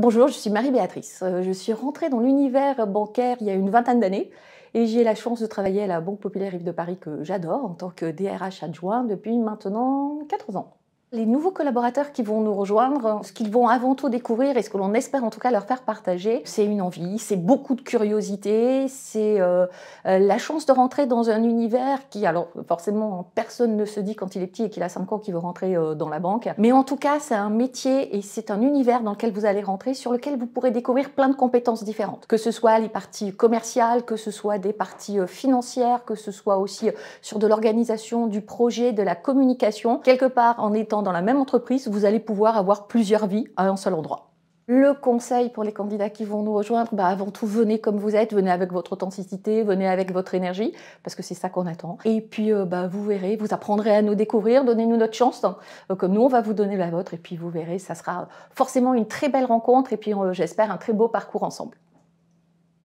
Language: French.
Bonjour, je suis Marie-Béatrice. Euh, je suis rentrée dans l'univers bancaire il y a une vingtaine d'années et j'ai la chance de travailler à la Banque Populaire Yves de Paris que j'adore en tant que DRH adjoint depuis maintenant 4 ans. Les nouveaux collaborateurs qui vont nous rejoindre, ce qu'ils vont avant tout découvrir et ce que l'on espère en tout cas leur faire partager, c'est une envie, c'est beaucoup de curiosité, c'est euh, euh, la chance de rentrer dans un univers qui, alors forcément, personne ne se dit quand il est petit et qu'il a 5 ans qu'il veut rentrer euh, dans la banque. Mais en tout cas, c'est un métier et c'est un univers dans lequel vous allez rentrer, sur lequel vous pourrez découvrir plein de compétences différentes. Que ce soit les parties commerciales, que ce soit des parties financières, que ce soit aussi sur de l'organisation, du projet, de la communication. Quelque part, en étant dans la même entreprise, vous allez pouvoir avoir plusieurs vies à un seul endroit. Le conseil pour les candidats qui vont nous rejoindre, bah, avant tout, venez comme vous êtes, venez avec votre authenticité, venez avec votre énergie, parce que c'est ça qu'on attend. Et puis, euh, bah, vous verrez, vous apprendrez à nous découvrir, donnez-nous notre chance, hein. euh, comme nous, on va vous donner la vôtre, et puis vous verrez, ça sera forcément une très belle rencontre, et puis euh, j'espère un très beau parcours ensemble.